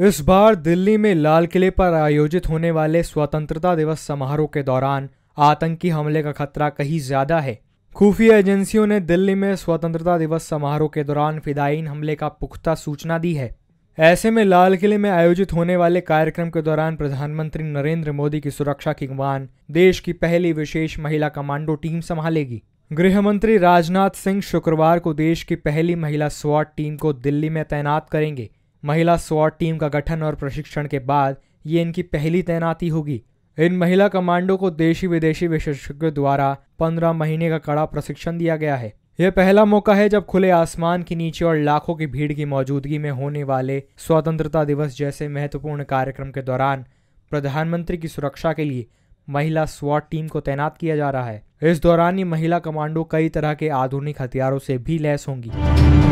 इस बार दिल्ली में लाल किले पर आयोजित होने वाले स्वतंत्रता दिवस समारोह के दौरान आतंकी हमले का खतरा कहीं ज्यादा है खुफिया एजेंसियों ने दिल्ली में स्वतंत्रता दिवस समारोह के दौरान फिदाइन हमले का पुख्ता सूचना दी है ऐसे में लाल किले में आयोजित होने वाले कार्यक्रम के दौरान प्रधानमंत्री नरेंद्र मोदी की सुरक्षा की मान देश की पहली विशेष महिला कमांडो टीम संभालेगी गृह मंत्री राजनाथ सिंह शुक्रवार को देश की पहली महिला स्वाट टीम को दिल्ली में तैनात करेंगे महिला स्वाट टीम का गठन और प्रशिक्षण के बाद ये इनकी पहली तैनाती होगी इन महिला कमांडो को देशी विदेशी विशेषज्ञों द्वारा पंद्रह महीने का कड़ा प्रशिक्षण दिया गया है यह पहला मौका है जब खुले आसमान के नीचे और लाखों की भीड़ की मौजूदगी में होने वाले स्वतंत्रता दिवस जैसे महत्वपूर्ण कार्यक्रम के दौरान प्रधानमंत्री की सुरक्षा के लिए महिला स्वाट टीम को तैनात किया जा रहा है इस दौरान ये महिला कमांडो कई तरह के आधुनिक हथियारों से भी लैस होंगी